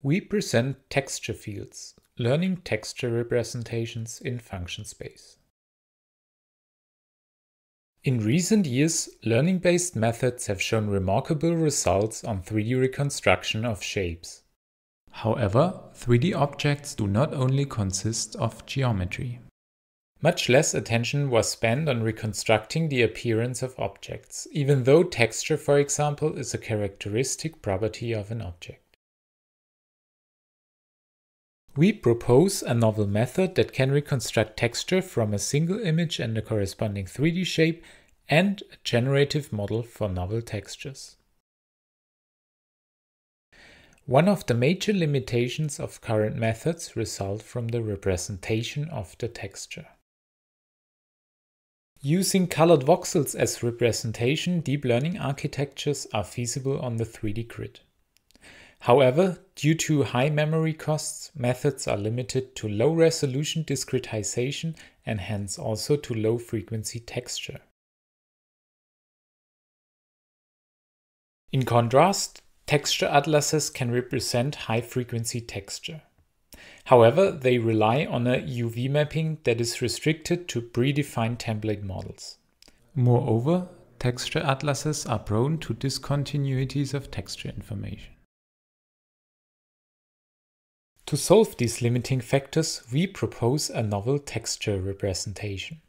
We present texture fields, learning texture representations in function space. In recent years, learning-based methods have shown remarkable results on 3D reconstruction of shapes. However, 3D objects do not only consist of geometry. Much less attention was spent on reconstructing the appearance of objects, even though texture, for example, is a characteristic property of an object. We propose a novel method that can reconstruct texture from a single image and a corresponding 3D shape and a generative model for novel textures. One of the major limitations of current methods result from the representation of the texture. Using colored voxels as representation, deep learning architectures are feasible on the 3D grid. However, due to high memory costs, methods are limited to low resolution discretization and hence also to low frequency texture. In contrast, texture atlases can represent high frequency texture. However, they rely on a UV mapping that is restricted to predefined template models. Moreover, texture atlases are prone to discontinuities of texture information. To solve these limiting factors, we propose a novel texture representation.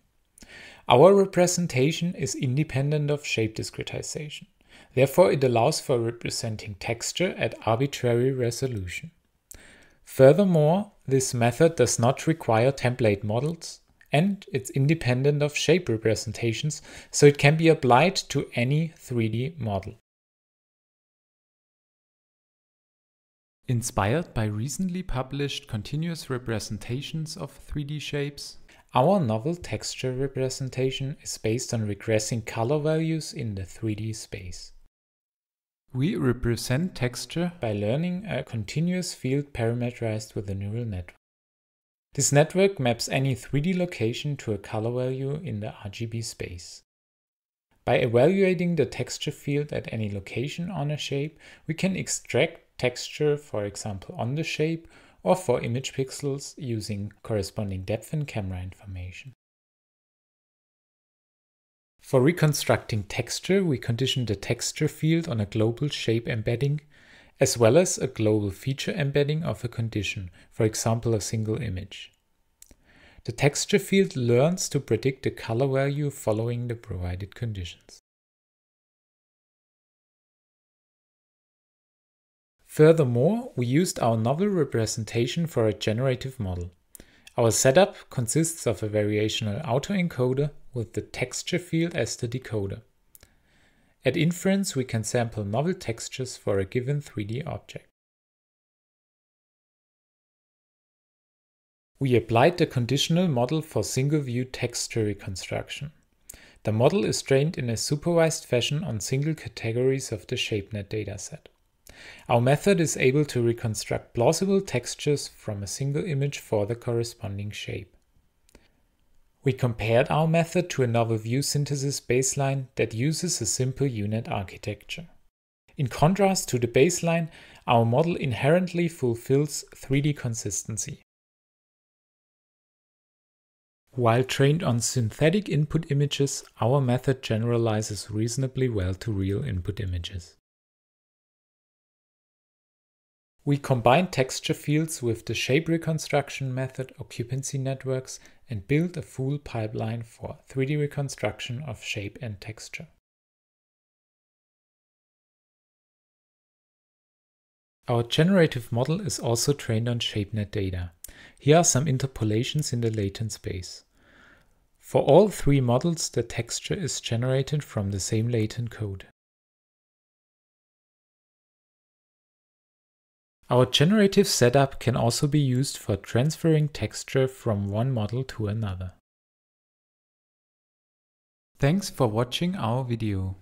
Our representation is independent of shape discretization. Therefore, it allows for representing texture at arbitrary resolution. Furthermore, this method does not require template models and it's independent of shape representations, so it can be applied to any 3D model. Inspired by recently published continuous representations of 3D shapes, our novel texture representation is based on regressing color values in the 3D space. We represent texture by learning a continuous field parameterized with a neural network. This network maps any 3D location to a color value in the RGB space. By evaluating the texture field at any location on a shape, we can extract texture, for example on the shape, or for image pixels using corresponding depth and camera information. For reconstructing texture, we condition the texture field on a global shape embedding, as well as a global feature embedding of a condition, for example a single image. The texture field learns to predict the color value following the provided conditions. Furthermore, we used our novel representation for a generative model. Our setup consists of a variational autoencoder with the texture field as the decoder. At inference, we can sample novel textures for a given 3D object. We applied the conditional model for single view texture reconstruction. The model is trained in a supervised fashion on single categories of the ShapeNet dataset. Our method is able to reconstruct plausible textures from a single image for the corresponding shape. We compared our method to a novel view synthesis baseline that uses a simple unit architecture. In contrast to the baseline, our model inherently fulfills 3D consistency. While trained on synthetic input images, our method generalizes reasonably well to real input images. We combine texture fields with the shape reconstruction method occupancy networks and build a full pipeline for 3D reconstruction of shape and texture. Our generative model is also trained on ShapeNet data. Here are some interpolations in the latent space. For all three models, the texture is generated from the same latent code. Our generative setup can also be used for transferring texture from one model to another. Thanks for watching our video.